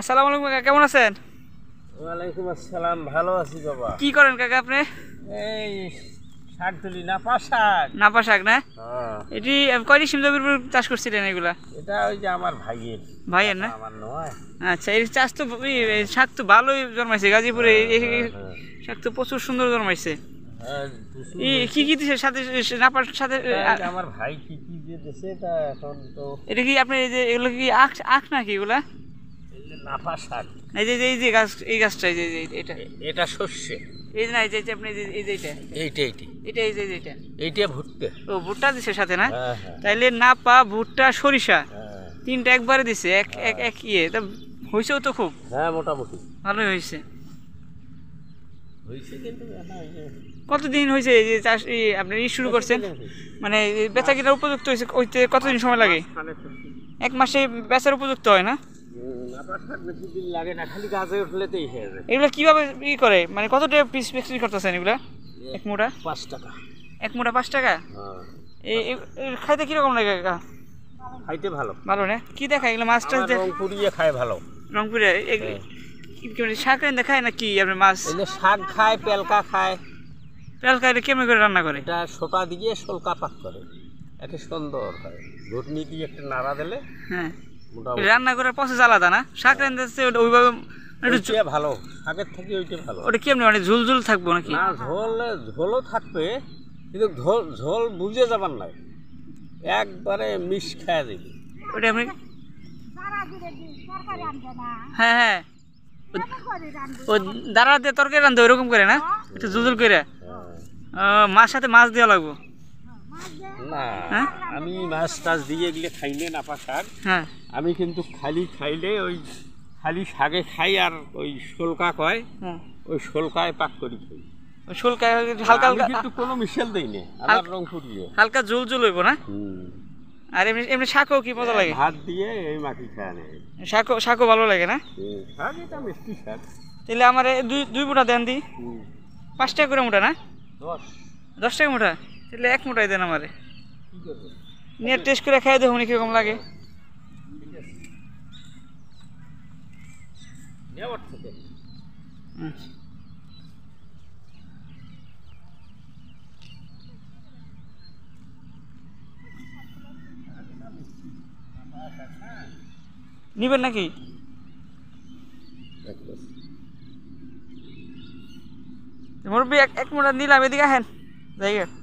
আসসালামু আলাইকুম কাকা কেমন আছেন ওয়ালাইকুম আসসালাম ভালো আছি বাবা কি করেন কাকা আপনি এই শাক তুলি নাপা শাক নাপা শাক না হ্যাঁ। এটি কয়টি সিম জমির উপর চাষ করছিলেন এগুলা এটা ওই যে আমার ভাইয়ের ভাইয়ের না আমার নয় আচ্ছা এই চাষ তো শাক তো ভালোই জন্মাইছে গাজীপুরে হ্যাঁ, হ্যাঁ, শাক তো প্রচুর সুন্দর জন্মাইছে কি কি দিছে সাথে নাপার সাথে আমার ভাই কি কি দিয়ে দিছে তা এখন তো এটা কি আপনি যে এগুলো কি আখ আখ নাকি এগুলা এই যে গাছ এই গাছটা যে এটা এটা সর্ষে এই না এই যে আপনি এই যে এইটা এটা এই যে ভুট্টা ও ভুট্টা দিছে সাথে না তাইলে ভুট্টা সরিষা তিনটা একবারে দিছে এক এক এক ইয়ে তো খুব মোটামুটি ভালোই হয়েছে কতদিন হয়েছে যে চাষ আপনি শুরু করছেন মানে বেচা কিনা উপযুক্ত হয়েছে কতদিন সময় লাগে এক মাসে বেচার উপযুক্ত হয় না এগুলো কিভাবে ই করে মানে পিস করতেছেন এক পাঁচ টাকা এক পাঁচ টাকা হ্যাঁ। খাইতে কিরকম লাগে খাইতে ভালো কি দেখায় মাছ টাছ ইয়ে খায় ভালো রংপুরে হ্যাঁ। মাছ শাক খায় পেলকা খায় করে রান্না করে দিয়ে শোলকা পাক করে একটা সুন্দর হয় ঘুটনি দিয়ে একটা নাড়া দিলে হ্যাঁ রান্না করার প্রসেস আলাদা না শাক রান্নাতে ওইভাবে ওইটা ভালো শাকের থেকে ওইটা ভালো ওটা কেমনি মানে ঝোল ঝোল থাকবো নাকি না ঝোল ঝোলও থাকবে কিন্তু ঝোল ঝোল বুঝে যাবার নাই একবারে মিশ খায় দিবি ওটা আপনি হ্যাঁ হ্যাঁ ও দাঁড়া দিয়ে তরকারি রান্ধবে ওইরকম করে না একটু জুজুল করে হ্যাঁ। মাছ সাথে মাছ দেওয়া লাগবো হ্যাঁ? আমি মাছ টাছ দিয়ে এগুলো খাইলে না পাকার হ্যাঁ। আমি কিন্তু খালি খাইলে ওই খালি শাকে খাই আর ওই শোলকা কয় হ্যাঁ। ওই শোলকায় পাক করি খাই আমার জল না আর এমনি এমনি কি মজা লাগে দিয়ে এই মাটি ভালো লাগে না মিষ্টি শাক দুই দুই মোটা দেন দি পাঁচ টাকা করে মোটা না দশ দশ টাকা মোটা তাহলে এক মোটাই দেন আমারে নিয়ে টেস্ট করে খাই দেখুন কীরকম লাগে নিবেন নাকি মুরব্বী এক মোটা নিলাম এদিকে হেন জায়গা